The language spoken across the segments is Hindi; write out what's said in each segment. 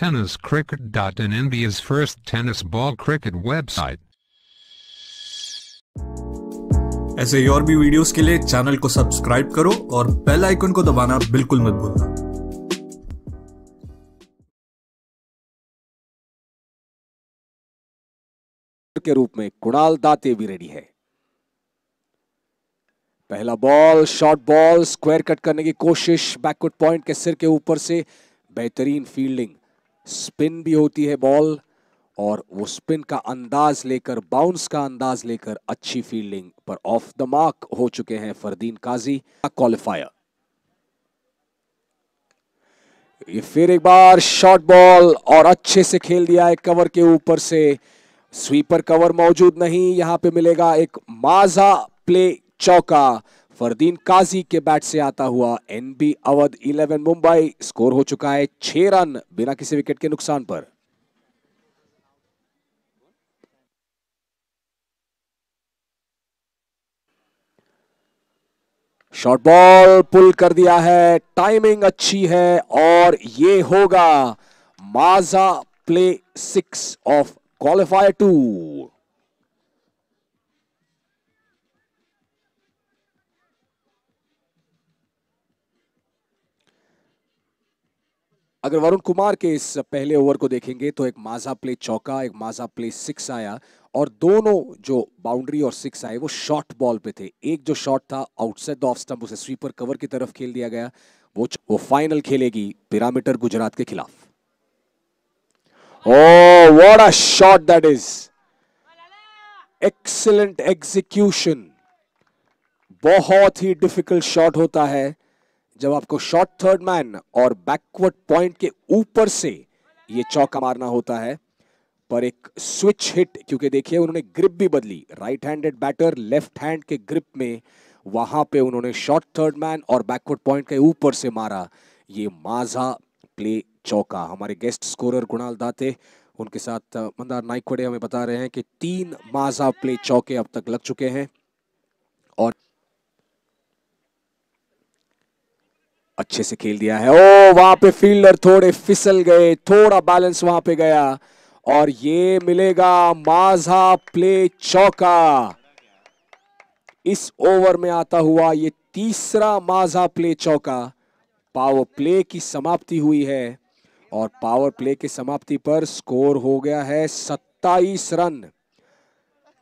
Tennis In India's first tennis ball cricket website. ऐसे ही और भी वीडियोस के लिए चैनल को सब्सक्राइब करो और बेल आइकन को दबाना बिल्कुल मत भूलना के रूप में कुणाल दाते भी रेडी है पहला ball short ball square cut करने की कोशिश बैकवर्ड पॉइंट के सिर के ऊपर से बेहतरीन फील्डिंग स्पिन भी होती है बॉल और वो स्पिन का अंदाज लेकर बाउंस का अंदाज लेकर अच्छी फील्डिंग पर ऑफ द मार्क हो चुके हैं फरदीन काजी क्वालिफायर ये फिर एक बार शॉर्ट बॉल और अच्छे से खेल दिया है कवर के ऊपर से स्वीपर कवर मौजूद नहीं यहां पे मिलेगा एक माजा प्ले चौका फरदीन काजी के बैट से आता हुआ एनबी अवध 11 मुंबई स्कोर हो चुका है छह रन बिना किसी विकेट के नुकसान पर शॉर्ट बॉल पुल कर दिया है टाइमिंग अच्छी है और ये होगा Maaza play six of qualifier two अगर वरुण कुमार के इस पहले ओवर को देखेंगे तो एक माजा प्ले चौका एक माजा प्ले सिक्स आया और दोनों जो बाउंड्री और सिक्स आए वो शॉर्ट बॉल पे थे एक जो शॉट था आउटसाइड द ऑफ स्टंप उसे स्वीपर कवर की तरफ खेल दिया गया वो वो फाइनल खेलेगी पिरामिटर गुजरात के खिलाफ what a shot that is excellent execution बहुत ही डिफिकल्ट शॉट होता है जब आपको शॉर्ट थर्ड मैन और बैकवर्ड पॉइंट के ऊपर से ये चौका मारना होता है पर एक स्विच हिट क्योंकि देखिए उन्होंने ग्रिप भी बदली right handed batter left hand के ग्रिप में वहां पे उन्होंने शॉर्ट थर्ड मैन और बैकवर्ड पॉइंट के ऊपर से मारा ये माझा प्ले चौका हमारे गेस्ट स्कोरर गुणाल दाते उनके साथ मंदार नाइकवाड़े हमें बता रहे हैं कि तीन माझा प्ले चौके अब तक लग चुके हैं और अच्छे से खेल दिया है ओ वहां पे फील्डर थोड़े फिसल गए थोड़ा बैलेंस वहां पे गया और ये मिलेगा माझा प्ले चौका इस ओवर में आता हुआ ये तीसरा माझा प्ले चौका पावर प्ले की समाप्ति हुई है और पावर प्ले की समाप्ति पर स्कोर हो गया है सत्ताईस रन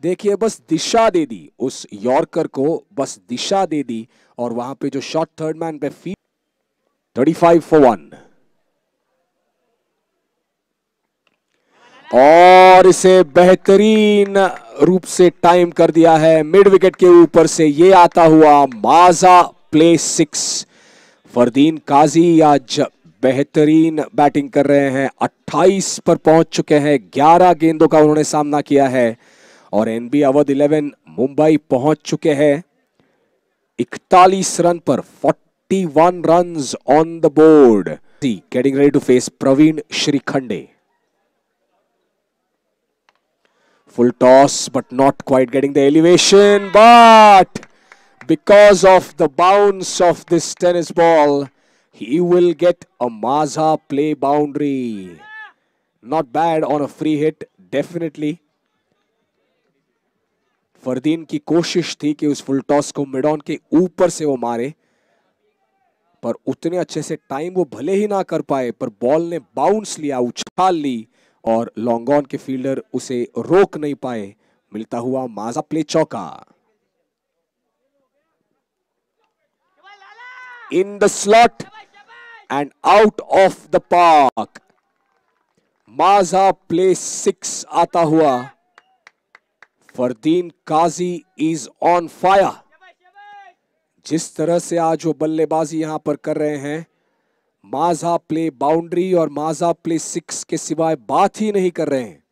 देखिए बस दिशा दे दी उस यॉर्कर को बस दिशा दे दी और वहां पे जो शॉर्ट थर्ड मैन पे फी 35 for 1 और इसे बेहतरीन रूप से टाइम कर दिया है मिड विकेट के ऊपर से ये आता हुआ माजा प्ले सिक्स फरदीन काजी आज बेहतरीन बैटिंग कर रहे हैं 28 पर पहुंच चुके हैं 11 गेंदों का उन्होंने सामना किया है और एनबी अवध 11 मुंबई पहुंच चुके हैं 41 रन पर T1 runs on the board. Getting ready to face Praveen Shrikhande. Full toss, but not quite getting the elevation. But because of the bounce of this tennis ball, he will get a maza play boundary. Not bad on a free hit, definitely. Fardeen की कोशिश थी कि उस फुल टॉस को मिडॉन ke ऊपर se wo मारे पर उतने अच्छे से टाइम वो भले ही ना कर पाए पर बॉल ने बाउंस लिया उछाल ली और लॉन्गॉन के फील्डर उसे रोक नहीं पाए मिलता हुआ माजा प्ले चौका in the slot and out of the park Maaza play six आता हुआ Fardeen Kazi is on fire जिस तरह से आज वो बल्लेबाजी यहाँ पर कर रहे हैं माजा प्ले बाउंड्री और माजा प्ले सिक्स के सिवाय बात ही नहीं कर रहे हैं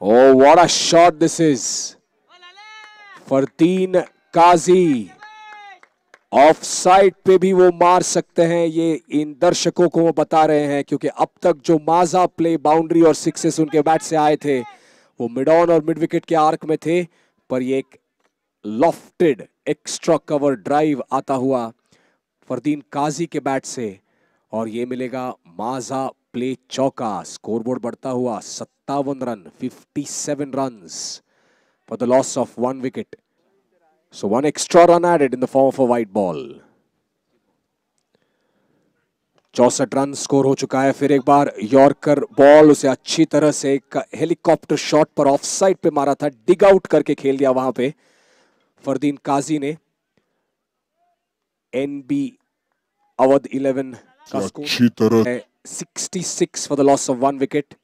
Oh, what a shot this is. Fardeen Kazi off side पे भी वो मार सकते हैं ये इन दर्शकों को वो बता रहे हैं क्योंकि अब तक जो माजा प्ले बाउंड्री और sixes उनके बैट से आए थे वो मिड ऑन और मिड विकेट के आर्क में थे पर ये एक लॉफ्टेड एक्स्ट्रा कवर ड्राइव आता हुआ फरदीन काजी के बैट से और ये मिलेगा माजा प्ले चौका स्कोरबोर्ड बढ़ता हुआ सत्तावन run 57 run for the loss of one wicket so one extra run added in the form of a wide ball चौसठ रन स्कोर हो चुका है फिर एक बार यॉर्कर बॉल उसे अच्छी तरह से एक हेलीकॉप्टर शॉट पर ऑफ साइड पे मारा था डिग आउट करके खेल दिया वहां पे फरदीन काजी ने एनबी अवध इलेवन का स्कोर तो अच्छी तरह 66 for the loss of one wicket